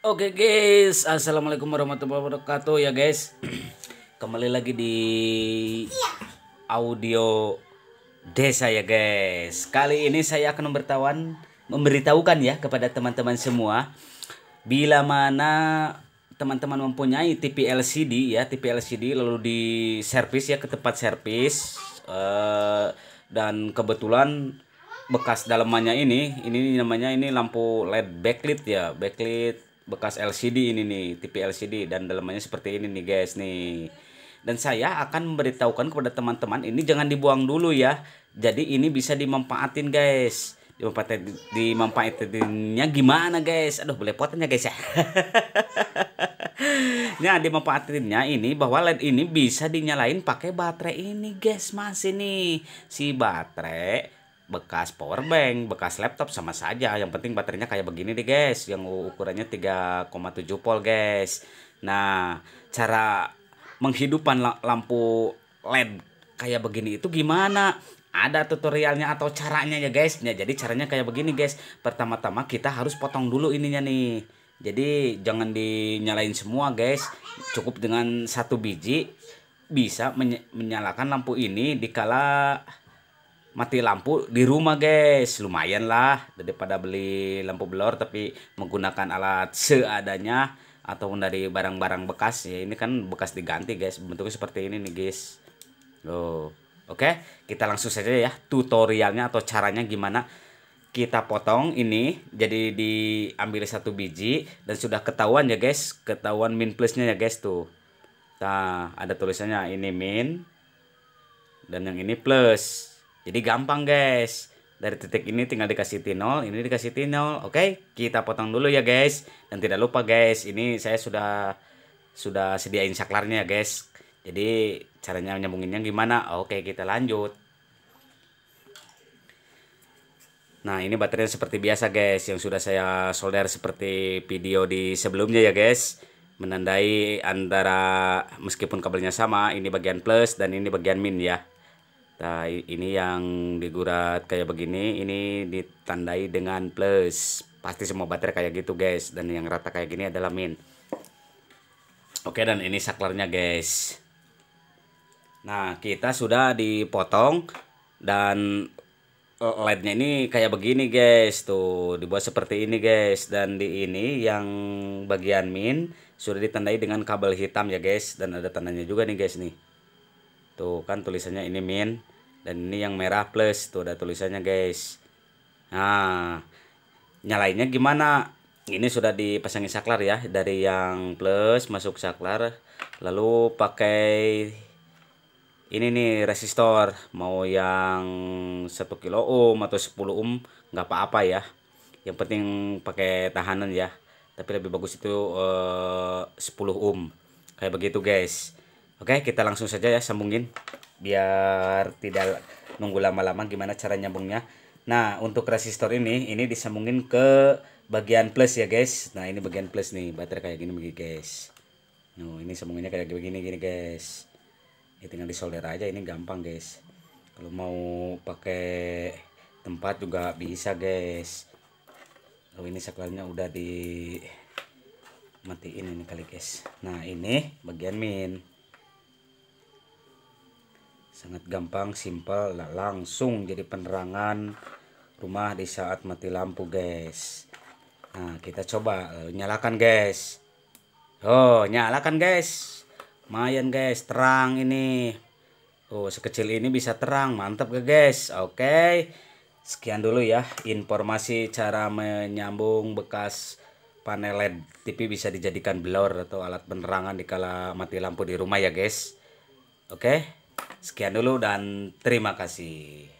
Oke okay guys, assalamualaikum warahmatullahi wabarakatuh ya guys. Kembali lagi di iya. audio desa ya guys. Kali ini saya akan membertawan, memberitahukan ya kepada teman-teman semua bila mana teman-teman mempunyai TV LCD ya TV LCD lalu di servis ya ke tempat servis eh, dan kebetulan bekas dalamannya ini ini namanya ini lampu LED backlit ya backlit bekas LCD ini nih, TV LCD dan dalamnya seperti ini nih guys nih. Dan saya akan memberitahukan kepada teman-teman ini jangan dibuang dulu ya. Jadi ini bisa dimanfaatin guys. Dimanfaatin dimanfaatinnya gimana guys? Aduh, belepotan ya guys ya. nah, dimanfaatinnya ini bahwa LED ini bisa dinyalain pakai baterai ini guys, Mas ini. Si baterai bekas power bank, bekas laptop sama saja. Yang penting baterainya kayak begini nih guys, yang ukurannya 3,7 volt guys. Nah, cara menghidupan lampu LED kayak begini itu gimana? Ada tutorialnya atau caranya ya guys. Nah, jadi caranya kayak begini guys. Pertama-tama kita harus potong dulu ininya nih. Jadi jangan dinyalain semua guys. Cukup dengan satu biji bisa menyalakan lampu ini dikala mati lampu di rumah guys lumayan lah daripada beli lampu belor tapi menggunakan alat seadanya ataupun dari barang-barang bekas ya ini kan bekas diganti guys bentuknya seperti ini nih guys loh oke kita langsung saja ya tutorialnya atau caranya gimana kita potong ini jadi diambil satu biji dan sudah ketahuan ya guys ketahuan min plusnya ya guys tuh nah ada tulisannya ini min dan yang ini plus jadi gampang guys. Dari titik ini tinggal dikasih T0, ini dikasih T0. Oke, kita potong dulu ya guys. Dan tidak lupa guys, ini saya sudah sudah sediain saklarnya guys. Jadi caranya nyambunginnya gimana? Oke, kita lanjut. Nah, ini baterainya seperti biasa guys, yang sudah saya solder seperti video di sebelumnya ya guys. Menandai antara meskipun kabelnya sama, ini bagian plus dan ini bagian min ya. Nah, ini yang digurat kayak begini, ini ditandai dengan plus. Pasti semua baterai kayak gitu, guys. Dan yang rata kayak gini adalah min. Oke, dan ini saklarnya, guys. Nah, kita sudah dipotong dan LED-nya ini kayak begini guys tuh dibuat seperti ini guys dan di ini yang bagian min sudah ditandai dengan kabel hitam ya guys dan ada tandanya juga nih guys nih tuh kan tulisannya ini min dan ini yang merah plus tuh ada tulisannya guys nah nyalainnya gimana ini sudah dipasangi saklar ya dari yang plus masuk saklar lalu pakai ini nih resistor mau yang 1 kilo ohm atau 10 ohm nggak apa-apa ya yang penting pakai tahanan ya tapi lebih bagus itu eh, uh, 10 ohm kayak begitu guys Oke, kita langsung saja ya sambungin biar tidak nunggu lama-lama gimana cara nyambungnya. Nah, untuk resistor ini ini disambungin ke bagian plus ya, guys. Nah, ini bagian plus nih, baterai kayak gini begini, guys. Nuh, ini sambungannya kayak begini gini, guys. Ya tinggal disolder aja, ini gampang, guys. Kalau mau pakai tempat juga bisa, guys. Kalau ini saklarnya udah di matiin ini kali, guys. Nah, ini bagian min sangat gampang simple langsung jadi penerangan rumah di saat mati lampu guys nah kita coba eh, nyalakan guys oh nyalakan guys mayan guys terang ini oh sekecil ini bisa terang mantap ke guys oke okay. sekian dulu ya informasi cara menyambung bekas panel LED TV bisa dijadikan blower atau alat penerangan di kala mati lampu di rumah ya guys oke okay. Sekian dulu dan terima kasih.